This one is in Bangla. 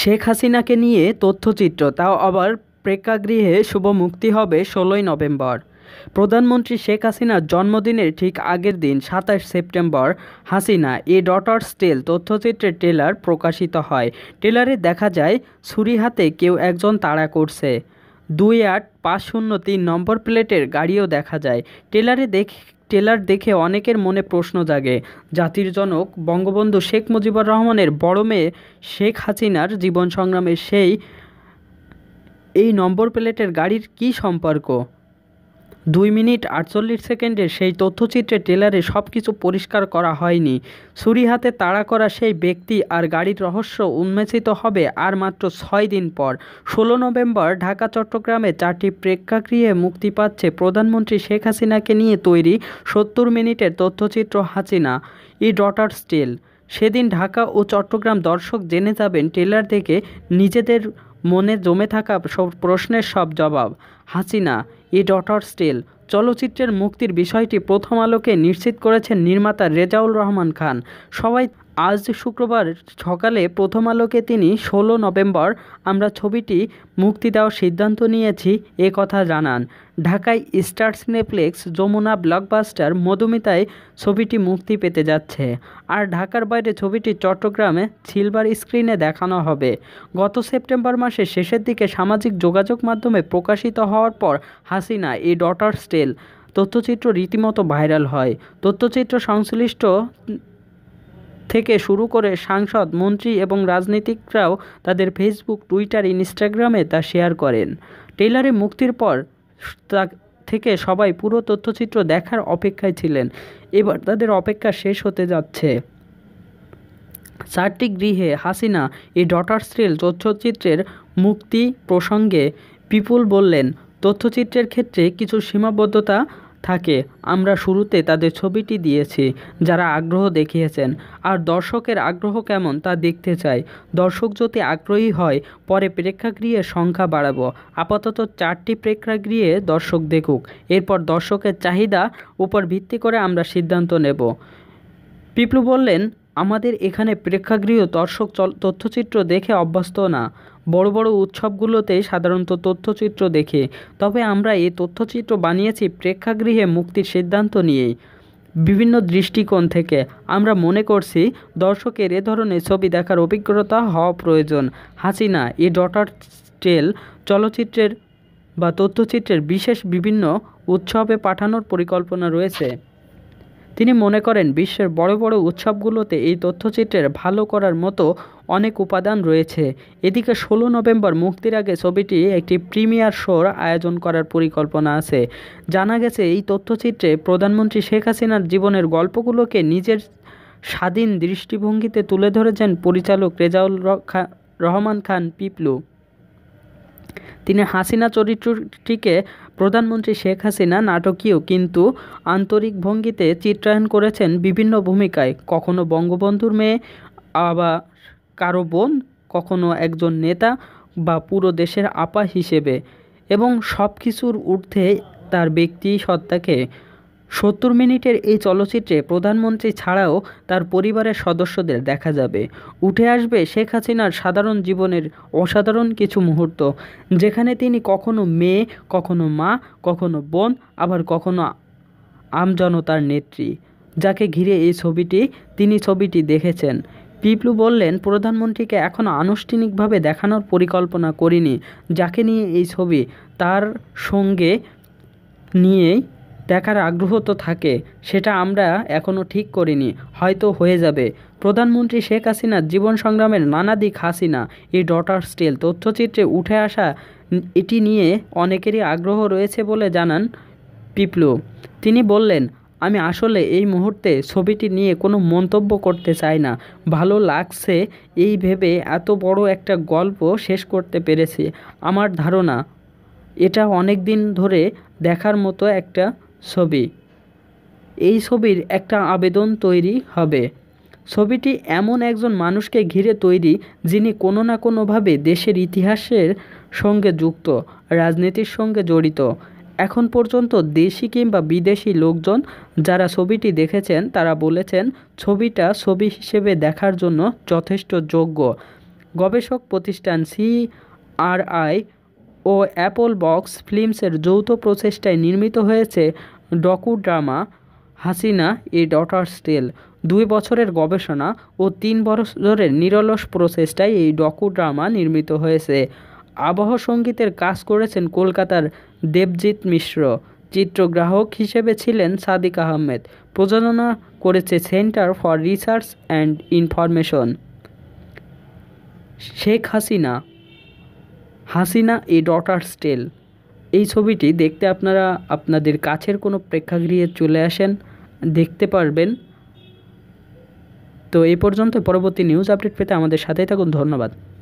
শেখ হাসিনাকে নিয়ে তথ্যচিত্র তাও আবার প্রেক্ষাগৃহে শুভ মুক্তি হবে ষোলোই নভেম্বর প্রধানমন্ত্রী শেখ হাসিনার জন্মদিনের ঠিক আগের দিন সাতাশ September Hasina A daughter's tale তথ্যচিত্রের ট্রেলার প্রকাশিত হয় ট্রেলারে দেখা যায় ছুরি হাতে কেউ একজন তাড়া করছে দুই আট পাঁচ শূন্য তিন নম্বর প্লেটের গাড়িও দেখা যায় ট্রেলারে দেখ টেলার দেখে অনেকের মনে প্রশ্ন জাগে জাতির জনক বঙ্গবন্ধু শেখ মুজিবুর রহমানের বড় মেয়ে শেখ হাসিনার জীবন সংগ্রামের সেই এই নম্বর প্লেটের গাড়ির কি সম্পর্ক দুই মিনিট আটচল্লিশ সেকেন্ডে সেই তথ্যচিত্রে টেলারে সব কিছু পরিষ্কার করা হয়নি ছুরি হাতে তাড়া করা সেই ব্যক্তি আর গাড়ির রহস্য উন্মোচিত হবে আর মাত্র ছয় দিন পর ষোলো নভেম্বর ঢাকা চট্টগ্রামে চারটি প্রেক্ষাগৃহে মুক্তি পাচ্ছে প্রধানমন্ত্রী শেখ হাসিনাকে নিয়ে তৈরি সত্তর মিনিটের তথ্যচিত্র হাসিনা ই ডটার স্টিল সেদিন ঢাকা ও চট্টগ্রাম দর্শক জেনে যাবেন টেলার থেকে নিজেদের মনে জমে থাকা সব প্রশ্নের সব জবাব হাসিনা এ ডটার স্টেল চলচ্চিত্রের মুক্তির বিষয়টি প্রথম আলোকে নিশ্চিত করেছেন নির্মাতা রেজাউল রহমান খান সবাই আজ শুক্রবার সকালে প্রথম আলোকে তিনি ষোলো নভেম্বর আমরা ছবিটি মুক্তি দেওয়ার সিদ্ধান্ত নিয়েছি এ কথা জানান ঢাকায় স্টার সিনেপ্লেক্স যমুনা ব্লকবাস্টার মধুমিতায় ছবিটি মুক্তি পেতে যাচ্ছে আর ঢাকার বাইরে ছবিটি চট্টগ্রামে সিলভার স্ক্রিনে দেখানো হবে গত সেপ্টেম্বর মাসের শেষের দিকে সামাজিক যোগাযোগ মাধ্যমে প্রকাশিত হওয়ার পর হাসিনা এ ডটার স্টেল তথ্যচিত্র রীতিমতো ভাইরাল হয় তথ্যচিত্র সংশ্লিষ্ট থেকে শুরু করে সাংসদ মন্ত্রী এবং রাজনীতিকরাও তাদের ফেসবুক টুইটার ইনস্টাগ্রামে তা শেয়ার করেন টেইলারে মুক্তির পর তা থেকে সবাই পুরো তথ্যচিত্র দেখার অপেক্ষায় ছিলেন এবার তাদের অপেক্ষা শেষ হতে যাচ্ছে চারটি গৃহে হাসিনা এই ডটার স্ট্রিল তথ্যচিত্রের মুক্তি প্রসঙ্গে পিপুল বললেন তথ্যচিত্রের ক্ষেত্রে কিছু সীমাবদ্ধতা থাকে আমরা শুরুতে তাদের ছবিটি দিয়েছি যারা আগ্রহ দেখিয়েছেন আর দর্শকের আগ্রহ কেমন তা দেখতে চাই দর্শক যদি আগ্রহী হয় পরে প্রেক্ষাগৃহের সংখ্যা বাড়াবো আপাতত চারটি প্রেক্ষাগৃহে দর্শক দেখুক এরপর দর্শকের চাহিদা উপর ভিত্তি করে আমরা সিদ্ধান্ত নেব পিপলু বললেন আমাদের এখানে প্রেক্ষাগৃহ দর্শক চল তথ্যচিত্র দেখে অভ্যস্ত না বড় বড় উৎসবগুলোতে সাধারণত তথ্যচিত্র দেখে তবে আমরা এই তথ্যচিত্র বানিয়েছি প্রেক্ষাগৃহে মুক্তির সিদ্ধান্ত নিয়েই বিভিন্ন দৃষ্টিকোণ থেকে আমরা মনে করছি দর্শকের এ ধরনের ছবি দেখার অভিজ্ঞতা হওয়া প্রয়োজন হাসিনা এ ডটার টেল চলচ্চিত্রের বা তথ্যচিত্রের বিশেষ বিভিন্ন উৎসবে পাঠানোর পরিকল্পনা রয়েছে তিনি মনে করেন বিশ্বের বড় বড় উৎসবগুলোতে এই তথ্যচিত্রের ভালো করার মতো অনেক উপাদান রয়েছে এদিকে ষোলো নভেম্বর মুক্তির আগে ছবিটি একটি প্রিমিয়ার শোর আয়োজন করার পরিকল্পনা আছে জানা গেছে এই তথ্যচিত্রে প্রধানমন্ত্রী শেখ হাসিনার জীবনের গল্পগুলোকে নিজের স্বাধীন দৃষ্টিভঙ্গিতে তুলে ধরেছেন পরিচালক রেজাউল রহমান খান পিপলু তিনি হাসিনা চরিত্রটিকে প্রধানমন্ত্রী শেখ হাসিনা নাটকীয় কিন্তু আন্তরিক ভঙ্গিতে চিত্রায়ন করেছেন বিভিন্ন ভূমিকায় কখনো বঙ্গবন্ধুর মেয়ে আবার কারো বোন কখনো একজন নেতা বা পুরো দেশের আপা হিসেবে এবং সব কিছুর ঊর্ধ্বে তার ব্যক্তি সত্তাকে সত্তর মিনিটের এই চলচ্চিত্রে প্রধানমন্ত্রী ছাড়াও তার পরিবারের সদস্যদের দেখা যাবে উঠে আসবে শেখ হাসিনার সাধারণ জীবনের অসাধারণ কিছু মুহূর্ত যেখানে তিনি কখনো মেয়ে কখনো মা কখনো বোন আবার কখনো আমজনতার নেত্রী যাকে ঘিরে এই ছবিটি তিনি ছবিটি দেখেছেন পিপলু বললেন প্রধানমন্ত্রীকে এখনও আনুষ্ঠানিকভাবে দেখানোর পরিকল্পনা করিনি যাকে নিয়ে এই ছবি তার সঙ্গে নিয়েই দেখার আগ্রহ তো থাকে সেটা আমরা এখনও ঠিক করিনি হয়তো হয়ে যাবে প্রধানমন্ত্রী শেখ হাসিনার জীবন সংগ্রামের নানা দিক হাসিনা এই ডটার স্টেল তথ্যচিত্রে উঠে আসা এটি নিয়ে অনেকেরই আগ্রহ রয়েছে বলে জানান পিপলু তিনি বললেন আমি আসলে এই মুহূর্তে ছবিটি নিয়ে কোনো মন্তব্য করতে চাই না ভালো লাগছে এই ভেবে এত বড় একটা গল্প শেষ করতে পেরেছি আমার ধারণা এটা অনেক দিন ধরে দেখার মতো একটা ছবি এই ছবির একটা আবেদন তৈরি হবে ছবিটি এমন একজন মানুষকে ঘিরে তৈরি যিনি কোনো না কোনোভাবে দেশের ইতিহাসের সঙ্গে যুক্ত রাজনীতির সঙ্গে জড়িত এখন পর্যন্ত দেশি কিংবা বিদেশি লোকজন যারা ছবিটি দেখেছেন তারা বলেছেন ছবিটা ছবি হিসেবে দেখার জন্য যথেষ্ট যোগ্য গবেষক প্রতিষ্ঠান সি আর আই ও অ্যাপল বক্স ফিল্মসের যৌথ প্রচেষ্টায় নির্মিত হয়েছে docudrama Hasina A daughter's tale দুই বছরের গবেষণা ও তিন বছরের নিরলস প্রচেষ্টায় এই ডকু ড্রামা নির্মিত হয়েছে আবহ সঙ্গীতের কাজ করেছেন কলকাতার দেবজিৎ মিশ্র চিত্রগ্রাহক হিসেবে ছিলেন সাদিক আহমেদ প্রযোজনা করেছে Centre for Research and Information Sheikh Hasina Hasina A daughter's tale এই ছবিটি দেখতে আপনারা আপনাদের কাছের কোনো প্রেক্ষাগৃহে চলে আসেন দেখতে পারবেন তো এ পর্যন্ত পরবর্তী নিউজ আপডেট পেতে আমাদের সাথেই থাকুন ধন্যবাদ